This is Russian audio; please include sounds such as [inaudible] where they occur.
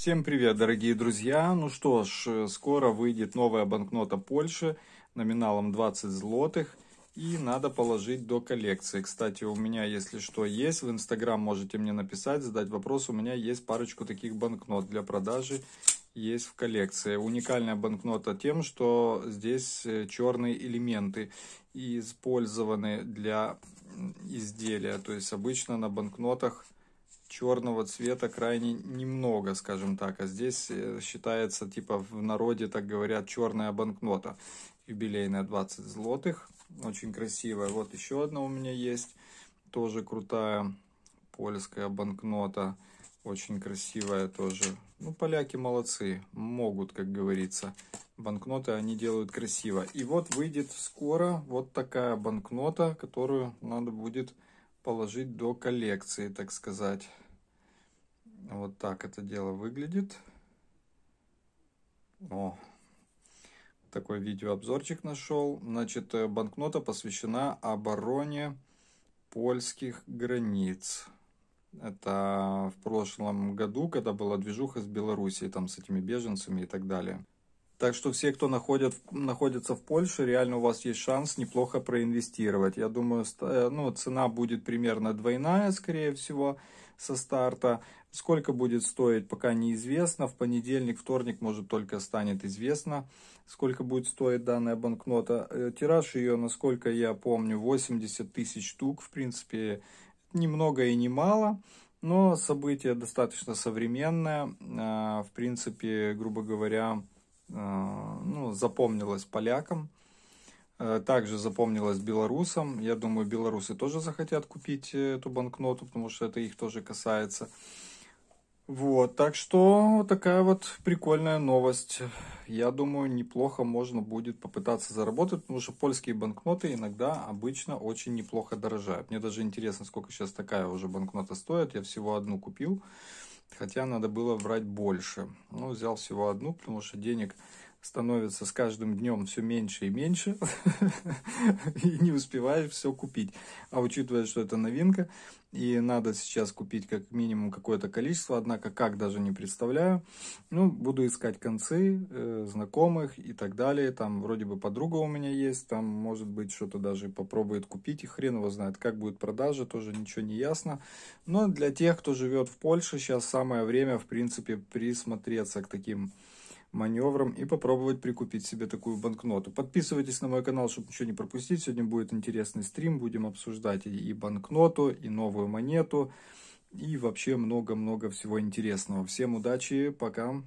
Всем привет, дорогие друзья! Ну что ж, э, скоро выйдет новая банкнота Польши номиналом 20 злотых. И надо положить до коллекции. Кстати, у меня, если что, есть. В Инстаграм можете мне написать, задать вопрос. У меня есть парочку таких банкнот для продажи. Есть в коллекции. Уникальная банкнота тем, что здесь э, черные элементы использованы для изделия. То есть обычно на банкнотах черного цвета крайне немного, скажем так. А здесь э, считается, типа в народе так говорят, черная банкнота. Юбилейная 20 злотых. Очень красивая. Вот еще одна у меня есть. Тоже крутая польская банкнота. Очень красивая тоже. Ну, поляки молодцы. Могут, как говорится. Банкноты они делают красиво. И вот выйдет скоро вот такая банкнота, которую надо будет положить до коллекции, так сказать. Вот так это дело выглядит. О, такой видеообзорчик нашел. Значит, э, банкнота посвящена обороне польских границ. Это в прошлом году, когда была движуха с Белоруссией, там с этими беженцами и так далее. Так что все, кто находят, находится в Польше, реально у вас есть шанс неплохо проинвестировать. Я думаю, э, ну, цена будет примерно двойная, скорее всего, со старта. Сколько будет стоить, пока неизвестно. В понедельник, вторник, может, только станет известно, сколько будет стоить данная банкнота. Э, тираж ее, насколько я помню, 80 тысяч штук. В принципе, много и не мало. Но событие достаточно современное. Э, в принципе, грубо говоря, а, ну, запомнилось полякам, э, также запомнилось белорусам. Я думаю, белорусы тоже захотят купить э, эту банкноту, потому что это их тоже касается. Вот, так что вот такая вот прикольная новость. Я думаю, неплохо можно будет попытаться заработать, потому что польские банкноты иногда обычно очень неплохо дорожают. Мне даже интересно, сколько сейчас такая уже банкнота стоит. Я всего одну купил. Хотя надо было брать больше. Но ну, взял всего одну, потому что денег становится с каждым днем все меньше и меньше, [laughs] и не успеваешь все купить. А учитывая, что это новинка, и надо сейчас купить как минимум какое-то количество, однако как даже не представляю. Ну, буду искать концы э, знакомых и так далее. Там вроде бы подруга у меня есть, там может быть что-то даже попробует купить, и хрен его знает, как будет продажа, тоже ничего не ясно. Но для тех, кто живет в Польше, сейчас самое время, в принципе, присмотреться к таким маневром и попробовать прикупить себе такую банкноту. Подписывайтесь на мой канал, чтобы ничего не пропустить. Сегодня будет интересный стрим, будем обсуждать и банкноту, и новую монету, и вообще много-много всего интересного. Всем удачи, пока!